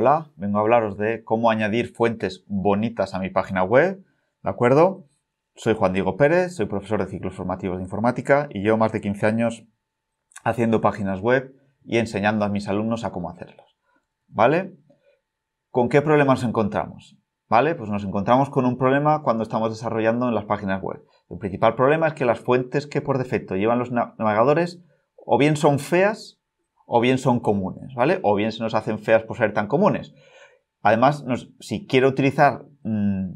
Hola, vengo a hablaros de cómo añadir fuentes bonitas a mi página web, ¿de acuerdo? Soy Juan Diego Pérez, soy profesor de ciclos formativos de informática y llevo más de 15 años haciendo páginas web y enseñando a mis alumnos a cómo hacerlas, ¿vale? ¿Con qué problemas nos encontramos? ¿Vale? Pues nos encontramos con un problema cuando estamos desarrollando en las páginas web. El principal problema es que las fuentes que por defecto llevan los navegadores o bien son feas o bien son comunes, ¿vale? O bien se nos hacen feas por ser tan comunes. Además, si quiero utilizar mm,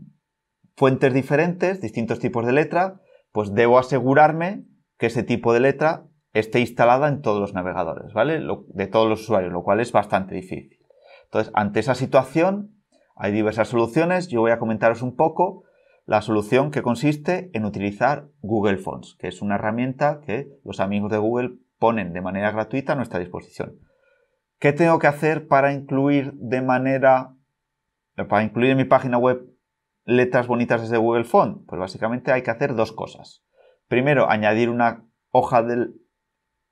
fuentes diferentes, distintos tipos de letra, pues debo asegurarme que ese tipo de letra esté instalada en todos los navegadores, ¿vale? de todos los usuarios, lo cual es bastante difícil. Entonces, ante esa situación, hay diversas soluciones. Yo voy a comentaros un poco la solución que consiste en utilizar Google Fonts, que es una herramienta que los amigos de Google ponen de manera gratuita a nuestra disposición. ¿Qué tengo que hacer para incluir de manera, para incluir en mi página web letras bonitas desde Google Font? Pues básicamente hay que hacer dos cosas. Primero, añadir una hoja, de,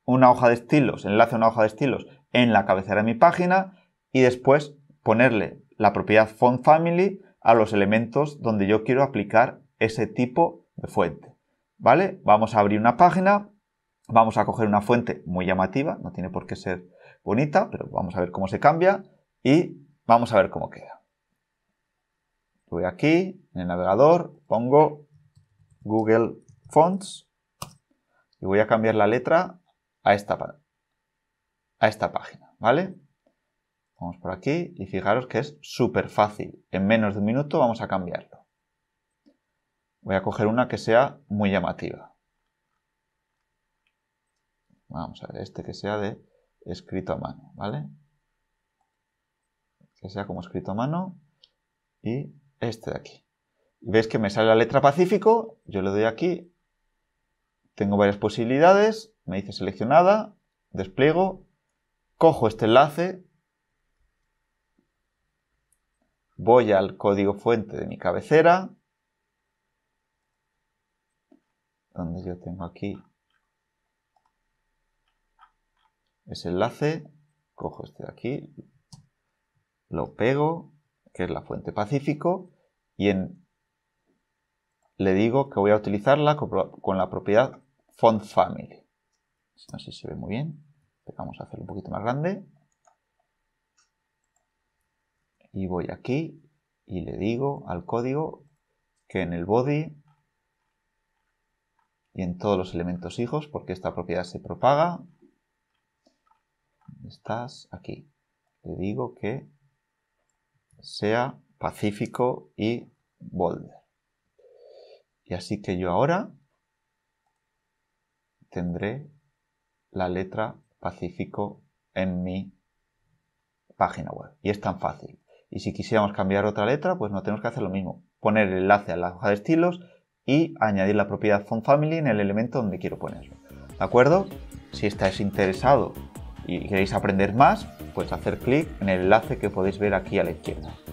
una hoja de estilos, enlace a una hoja de estilos en la cabecera de mi página y después ponerle la propiedad font family a los elementos donde yo quiero aplicar ese tipo de fuente. ¿Vale? Vamos a abrir una página Vamos a coger una fuente muy llamativa, no tiene por qué ser bonita, pero vamos a ver cómo se cambia y vamos a ver cómo queda. Voy aquí, en el navegador, pongo Google Fonts y voy a cambiar la letra a esta, a esta página, ¿vale? Vamos por aquí y fijaros que es súper fácil. En menos de un minuto vamos a cambiarlo. Voy a coger una que sea muy llamativa. Vamos a ver, este que sea de escrito a mano, ¿vale? Que sea como escrito a mano y este de aquí. ¿Veis que me sale la letra Pacífico? Yo le doy aquí. Tengo varias posibilidades. Me dice seleccionada. Despliego. Cojo este enlace. Voy al código fuente de mi cabecera. Donde yo tengo aquí ese enlace, cojo este de aquí, lo pego, que es la fuente Pacífico, y en, le digo que voy a utilizarla con, la propiedad font family. No sé si se ve muy bien, vamos a hacerlo un poquito más grande. Y voy aquí y le digo al código que en el body y en todos los elementos hijos, porque esta propiedad se propaga, estás aquí. Le digo que sea Pacífico y bolder. Y así que yo ahora tendré la letra Pacífico en mi página web. Y es tan fácil. Y si quisiéramos cambiar otra letra, pues no tenemos que hacer lo mismo. Poner el enlace a la hoja de estilos y añadir la propiedad font family en el elemento donde quiero ponerlo. ¿De acuerdo? Si estáis interesado y queréis aprender más, pues hacer clic en el enlace que podéis ver aquí a la izquierda.